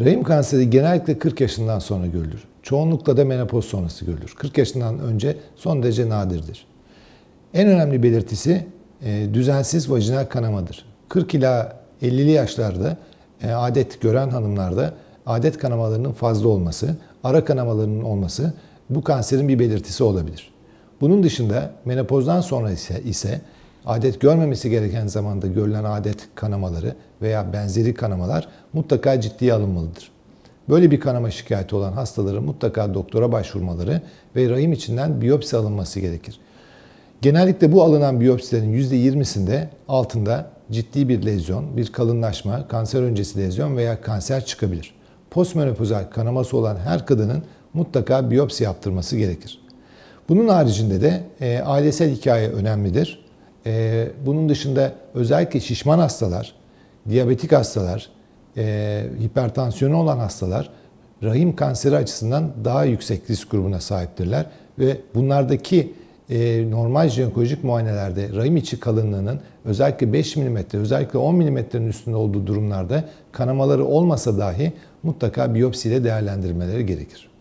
Rahim kanseri genellikle 40 yaşından sonra görülür. Çoğunlukla da menopoz sonrası görülür. 40 yaşından önce son derece nadirdir. En önemli belirtisi e, düzensiz vajinal kanamadır. 40 ila 50'li yaşlarda e, adet gören hanımlarda adet kanamalarının fazla olması, ara kanamalarının olması bu kanserin bir belirtisi olabilir. Bunun dışında menopozdan sonra ise, ise adet görmemesi gereken zamanda görülen adet kanamaları veya benzeri kanamalar mutlaka ciddiye alınmalıdır. Böyle bir kanama şikayeti olan hastaların mutlaka doktora başvurmaları ve rahim içinden biyopsi alınması gerekir. Genellikle bu alınan biyopsilerin %20'sinde altında ciddi bir lezyon, bir kalınlaşma, kanser öncesi lezyon veya kanser çıkabilir. Postmenopozal kanaması olan her kadının mutlaka biyopsi yaptırması gerekir. Bunun haricinde de e, ailesel hikaye önemlidir. E, bunun dışında özellikle şişman hastalar, diyabetik hastalar, e, hipertansiyonu olan hastalar rahim kanseri açısından daha yüksek risk grubuna sahiptirler. Ve bunlardaki e, normal jinekolojik muayenelerde rahim içi kalınlığının özellikle 5 mm, özellikle 10 mm'nin üstünde olduğu durumlarda kanamaları olmasa dahi mutlaka biyopsiyle değerlendirmeleri gerekir.